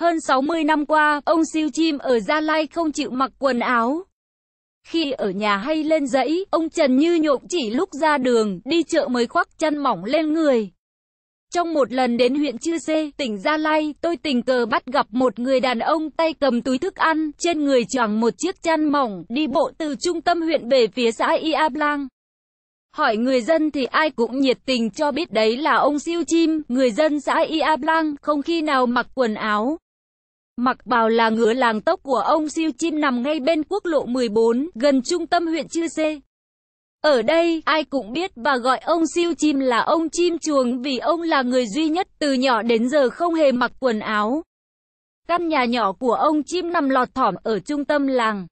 Hơn 60 năm qua, ông siêu chim ở Gia Lai không chịu mặc quần áo. Khi ở nhà hay lên dãy, ông Trần Như Nhộm chỉ lúc ra đường, đi chợ mới khoác chân mỏng lên người. Trong một lần đến huyện Chư Sê, tỉnh Gia Lai, tôi tình cờ bắt gặp một người đàn ông tay cầm túi thức ăn, trên người choàng một chiếc chăn mỏng, đi bộ từ trung tâm huyện về phía xã Ia Blang. Hỏi người dân thì ai cũng nhiệt tình cho biết đấy là ông siêu chim, người dân xã Ia Blang, không khi nào mặc quần áo. Mặc bào là ngứa làng tốc của ông siêu chim nằm ngay bên quốc lộ 14, gần trung tâm huyện Chư Sê. Ở đây, ai cũng biết và gọi ông siêu chim là ông chim chuồng vì ông là người duy nhất từ nhỏ đến giờ không hề mặc quần áo. Căn nhà nhỏ của ông chim nằm lọt thỏm ở trung tâm làng.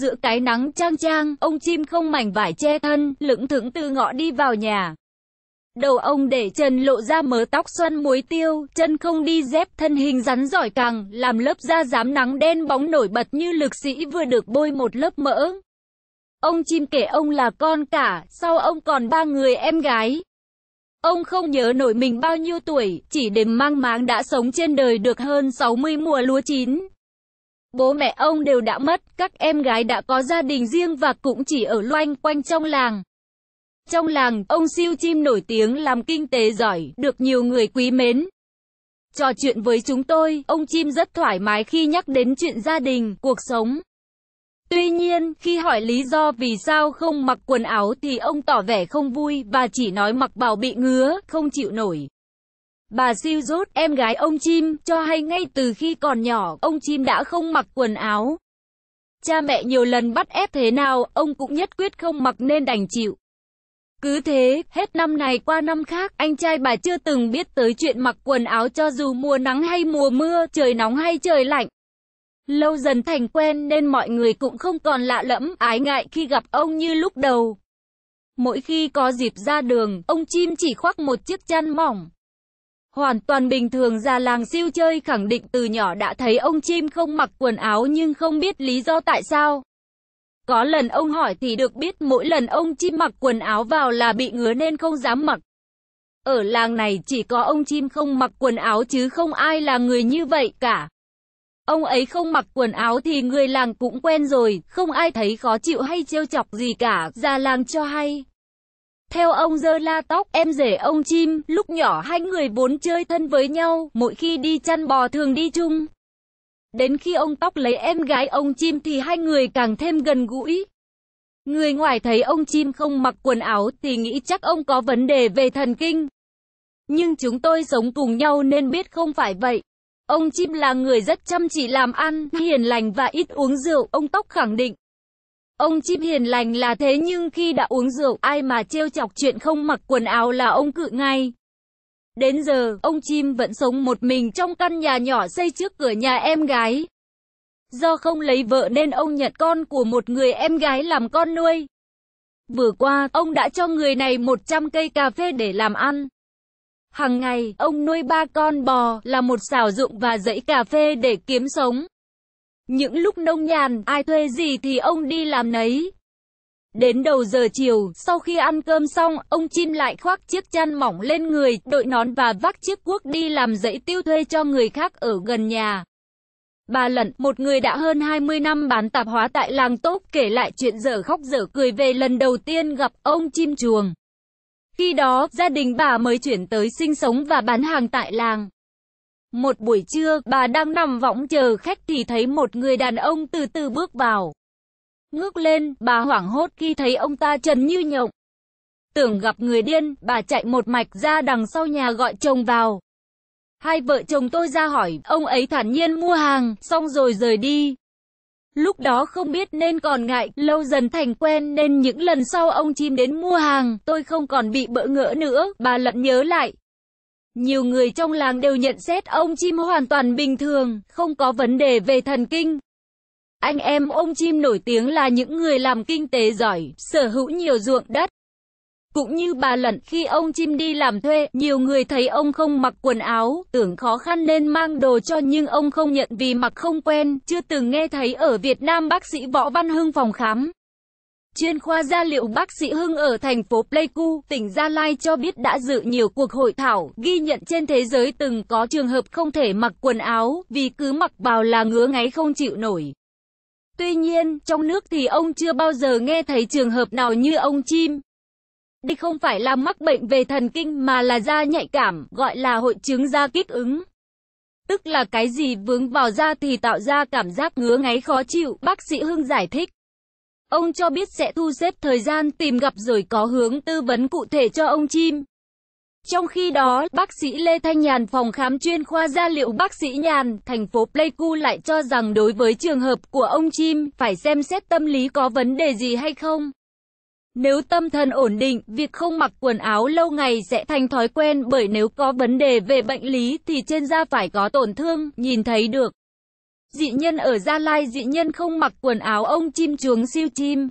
Giữa cái nắng trang trang, ông chim không mảnh vải che thân, lững thững từ ngõ đi vào nhà. Đầu ông để chân lộ ra mớ tóc xoăn muối tiêu, chân không đi dép, thân hình rắn giỏi càng, làm lớp da dám nắng đen bóng nổi bật như lực sĩ vừa được bôi một lớp mỡ. Ông chim kể ông là con cả, sau ông còn ba người em gái. Ông không nhớ nổi mình bao nhiêu tuổi, chỉ đếm mang máng đã sống trên đời được hơn 60 mùa lúa chín. Bố mẹ ông đều đã mất, các em gái đã có gia đình riêng và cũng chỉ ở loanh quanh trong làng. Trong làng, ông siêu chim nổi tiếng làm kinh tế giỏi, được nhiều người quý mến. Trò chuyện với chúng tôi, ông chim rất thoải mái khi nhắc đến chuyện gia đình, cuộc sống. Tuy nhiên, khi hỏi lý do vì sao không mặc quần áo thì ông tỏ vẻ không vui và chỉ nói mặc bào bị ngứa, không chịu nổi. Bà siêu rốt, em gái ông chim, cho hay ngay từ khi còn nhỏ, ông chim đã không mặc quần áo. Cha mẹ nhiều lần bắt ép thế nào, ông cũng nhất quyết không mặc nên đành chịu. Cứ thế, hết năm này qua năm khác, anh trai bà chưa từng biết tới chuyện mặc quần áo cho dù mùa nắng hay mùa mưa, trời nóng hay trời lạnh. Lâu dần thành quen nên mọi người cũng không còn lạ lẫm, ái ngại khi gặp ông như lúc đầu. Mỗi khi có dịp ra đường, ông chim chỉ khoác một chiếc chăn mỏng. Hoàn toàn bình thường già làng siêu chơi khẳng định từ nhỏ đã thấy ông chim không mặc quần áo nhưng không biết lý do tại sao. Có lần ông hỏi thì được biết mỗi lần ông chim mặc quần áo vào là bị ngứa nên không dám mặc. Ở làng này chỉ có ông chim không mặc quần áo chứ không ai là người như vậy cả. Ông ấy không mặc quần áo thì người làng cũng quen rồi, không ai thấy khó chịu hay trêu chọc gì cả, ra làng cho hay. Theo ông dơ la tóc, em rể ông chim, lúc nhỏ hai người vốn chơi thân với nhau, mỗi khi đi chăn bò thường đi chung. Đến khi ông Tóc lấy em gái ông Chim thì hai người càng thêm gần gũi. Người ngoài thấy ông Chim không mặc quần áo thì nghĩ chắc ông có vấn đề về thần kinh. Nhưng chúng tôi sống cùng nhau nên biết không phải vậy. Ông Chim là người rất chăm chỉ làm ăn, hiền lành và ít uống rượu, ông Tóc khẳng định. Ông Chim hiền lành là thế nhưng khi đã uống rượu, ai mà trêu chọc chuyện không mặc quần áo là ông cự ngay. Đến giờ, ông chim vẫn sống một mình trong căn nhà nhỏ xây trước cửa nhà em gái. Do không lấy vợ nên ông nhận con của một người em gái làm con nuôi. Vừa qua, ông đã cho người này 100 cây cà phê để làm ăn. Hằng ngày, ông nuôi ba con bò, là một xào dụng và dãy cà phê để kiếm sống. Những lúc nông nhàn, ai thuê gì thì ông đi làm nấy. Đến đầu giờ chiều, sau khi ăn cơm xong, ông chim lại khoác chiếc chăn mỏng lên người, đội nón và vác chiếc cuốc đi làm dãy tiêu thuê cho người khác ở gần nhà. Bà Lận, một người đã hơn 20 năm bán tạp hóa tại làng Tốt, kể lại chuyện dở khóc dở cười về lần đầu tiên gặp ông chim chuồng. Khi đó, gia đình bà mới chuyển tới sinh sống và bán hàng tại làng. Một buổi trưa, bà đang nằm võng chờ khách thì thấy một người đàn ông từ từ bước vào. Ngước lên, bà hoảng hốt khi thấy ông ta trần như nhộng. Tưởng gặp người điên, bà chạy một mạch ra đằng sau nhà gọi chồng vào. Hai vợ chồng tôi ra hỏi, ông ấy thản nhiên mua hàng, xong rồi rời đi. Lúc đó không biết nên còn ngại, lâu dần thành quen nên những lần sau ông chim đến mua hàng, tôi không còn bị bỡ ngỡ nữa, bà lận nhớ lại. Nhiều người trong làng đều nhận xét ông chim hoàn toàn bình thường, không có vấn đề về thần kinh. Anh em ông chim nổi tiếng là những người làm kinh tế giỏi, sở hữu nhiều ruộng đất. Cũng như bà Lận, khi ông chim đi làm thuê, nhiều người thấy ông không mặc quần áo, tưởng khó khăn nên mang đồ cho nhưng ông không nhận vì mặc không quen, chưa từng nghe thấy ở Việt Nam bác sĩ Võ Văn Hưng phòng khám. Chuyên khoa gia liệu bác sĩ Hưng ở thành phố Pleiku, tỉnh Gia Lai cho biết đã dự nhiều cuộc hội thảo, ghi nhận trên thế giới từng có trường hợp không thể mặc quần áo, vì cứ mặc vào là ngứa ngáy không chịu nổi. Tuy nhiên, trong nước thì ông chưa bao giờ nghe thấy trường hợp nào như ông chim. Đây không phải là mắc bệnh về thần kinh mà là da nhạy cảm, gọi là hội chứng da kích ứng. Tức là cái gì vướng vào da thì tạo ra cảm giác ngứa ngáy khó chịu, bác sĩ Hưng giải thích. Ông cho biết sẽ thu xếp thời gian tìm gặp rồi có hướng tư vấn cụ thể cho ông chim. Trong khi đó, bác sĩ Lê Thanh Nhàn phòng khám chuyên khoa da liễu bác sĩ Nhàn, thành phố Pleiku lại cho rằng đối với trường hợp của ông Chim, phải xem xét tâm lý có vấn đề gì hay không. Nếu tâm thần ổn định, việc không mặc quần áo lâu ngày sẽ thành thói quen bởi nếu có vấn đề về bệnh lý thì trên da phải có tổn thương, nhìn thấy được. Dị nhân ở Gia Lai dị nhân không mặc quần áo ông chim chuồng siêu chim.